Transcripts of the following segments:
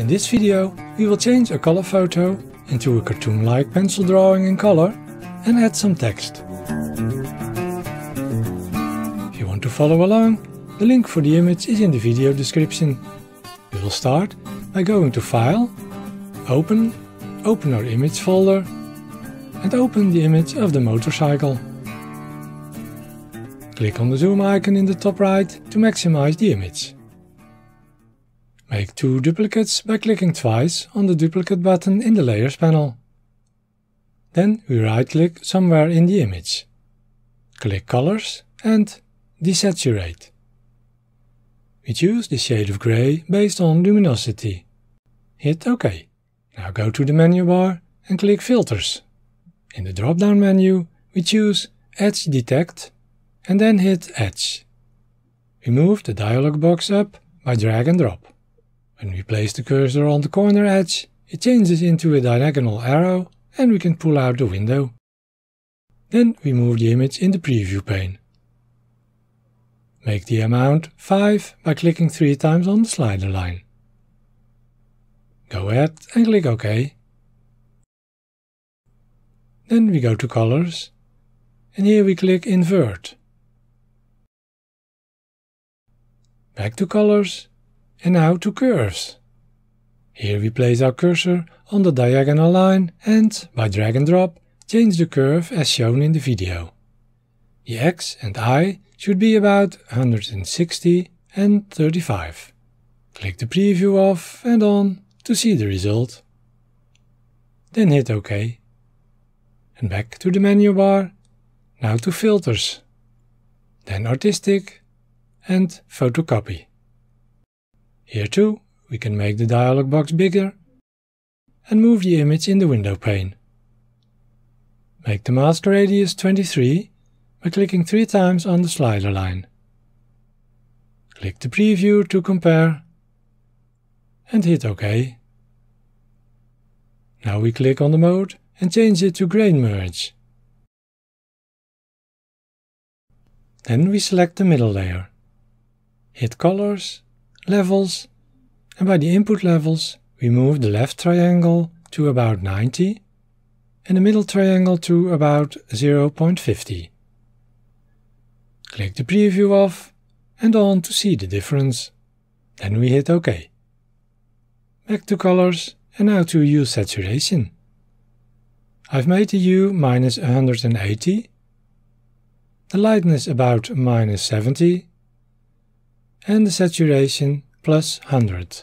In this video we will change a color photo into a cartoon-like pencil drawing in color and add some text. If you want to follow along, the link for the image is in the video description. We will start by going to File, Open, open our image folder and open the image of the motorcycle. Click on the zoom icon in the top right to maximize the image. Make two duplicates by clicking twice on the duplicate button in the Layers panel. Then we right-click somewhere in the image. Click Colors and Desaturate. We choose the shade of grey based on luminosity. Hit OK. Now go to the menu bar and click Filters. In the drop-down menu we choose Edge Detect and then hit Edge. We move the dialog box up by drag and drop. When we place the cursor on the corner edge, it changes into a diagonal arrow and we can pull out the window. Then we move the image in the preview pane. Make the amount 5 by clicking 3 times on the slider line. Go ahead and click OK. Then we go to colors and here we click invert. Back to colors and how to curves. Here we place our cursor on the diagonal line and, by drag and drop, change the curve as shown in the video. The x and i should be about 160 and 35. Click the preview off and on to see the result. Then hit OK. And back to the menu bar, now to filters, then artistic and photocopy. Here too, we can make the dialog box bigger and move the image in the window pane. Make the mask radius 23 by clicking three times on the slider line. Click the preview to compare and hit OK. Now we click on the mode and change it to grain merge. Then we select the middle layer. Hit colors levels and by the input levels we move the left triangle to about 90 and the middle triangle to about 0.50. Click the preview off and on to see the difference. Then we hit OK. Back to colors and now to use saturation. I've made the U minus 180, the lightness about minus 70 and the saturation plus 100.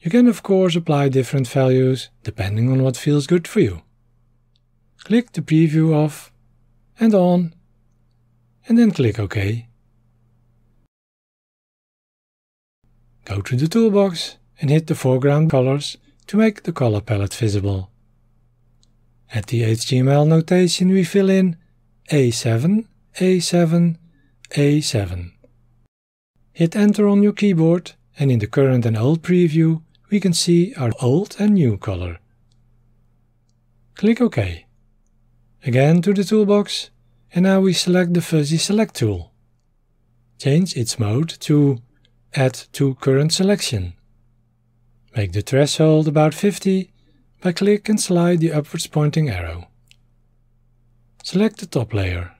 You can of course apply different values depending on what feels good for you. Click the preview off and on and then click OK. Go to the toolbox and hit the foreground colors to make the color palette visible. At the HTML notation we fill in A7, A7, A7. Hit enter on your keyboard and in the current and old preview we can see our old and new color. Click OK. Again to the toolbox and now we select the fuzzy select tool. Change its mode to add to current selection. Make the threshold about 50 by click and slide the upwards pointing arrow. Select the top layer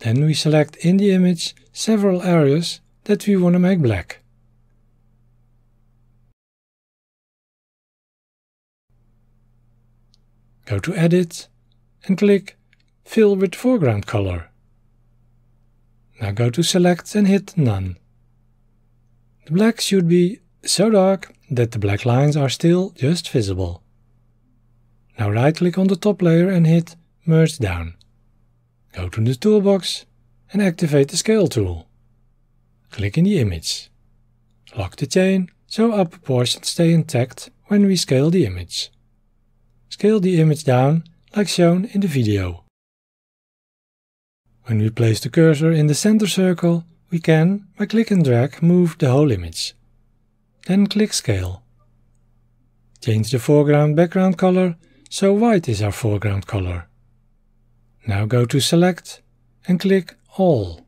then we select in the image several areas that we want to make black. Go to Edit and click Fill with Foreground Color. Now go to Select and hit None. The black should be so dark that the black lines are still just visible. Now right click on the top layer and hit Merge Down. Go to the toolbox and activate the scale tool. Click in the image. Lock the chain so our proportions stay intact when we scale the image. Scale the image down like shown in the video. When we place the cursor in the center circle, we can, by click and drag, move the whole image. Then click Scale. Change the foreground background color, so white is our foreground color. Now go to Select and click All.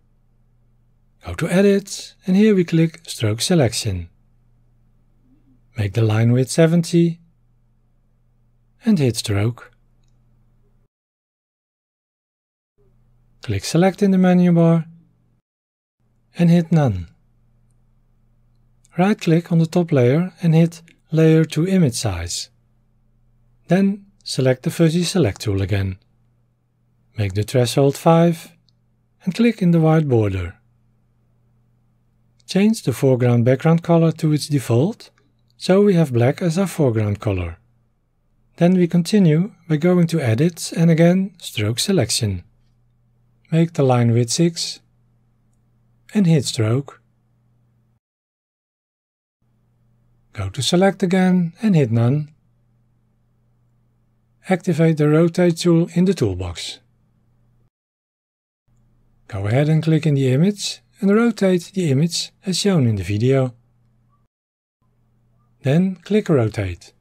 Go to Edit and here we click Stroke Selection. Make the line width 70 and hit Stroke. Click Select in the menu bar and hit None. Right click on the top layer and hit Layer to Image Size. Then select the Fuzzy Select tool again. Make the threshold 5 and click in the white border. Change the foreground background color to its default, so we have black as our foreground color. Then we continue by going to Edit and again Stroke Selection. Make the line width 6 and hit Stroke. Go to Select again and hit None. Activate the Rotate tool in the toolbox. Go ahead and click in the image and rotate the image as shown in the video. Then click Rotate.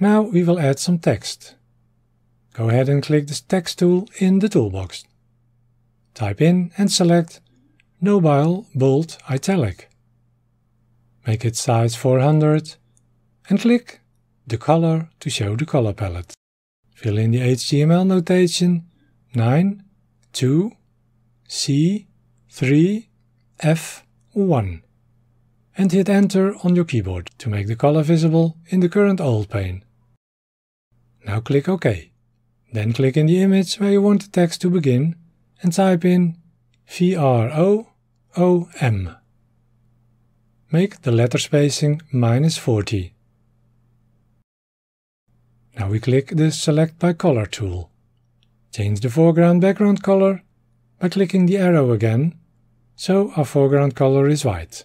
Now we will add some text. Go ahead and click the text tool in the toolbox. Type in and select Nobile Bold Italic. Make it size 400 and click the color to show the color palette. Fill in the HTML notation 9, 2, C3F1 and hit enter on your keyboard to make the color visible in the current old pane. Now click OK. Then click in the image where you want the text to begin and type in VROOM. Make the letter spacing minus 40. Now we click the Select by Color tool. Change the foreground background color by clicking the arrow again, so our foreground color is white.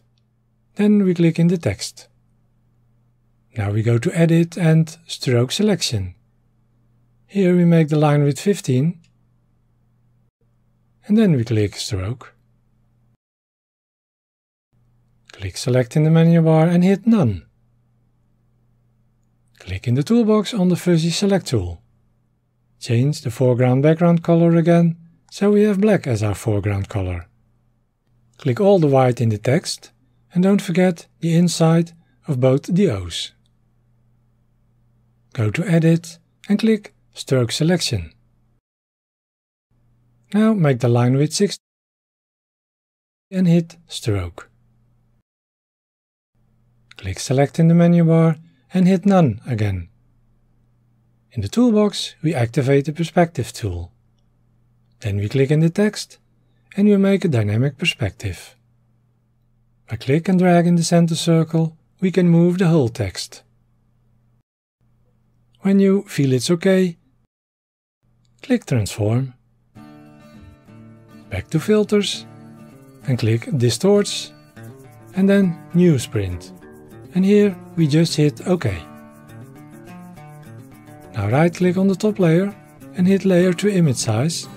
Then we click in the text. Now we go to Edit and Stroke Selection. Here we make the line width 15, and then we click Stroke. Click Select in the menu bar and hit None. Click in the toolbox on the Fuzzy Select tool. Change the foreground background color again so we have black as our foreground color. Click all the white in the text and don't forget the inside of both the O's. Go to Edit and click Stroke Selection. Now make the line width 60 and hit Stroke. Click Select in the menu bar and hit None again. In the toolbox we activate the Perspective tool. Then we click in the text and we make a dynamic perspective. By click and drag in the center circle, we can move the whole text. When you feel it's okay, click Transform, back to Filters and click Distorts and then New Print. And here we just hit OK. Now right click on the top layer and hit layer to image size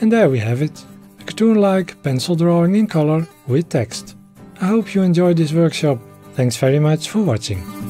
and there we have it, a cartoon-like pencil drawing in color with text. I hope you enjoyed this workshop. Thanks very much for watching.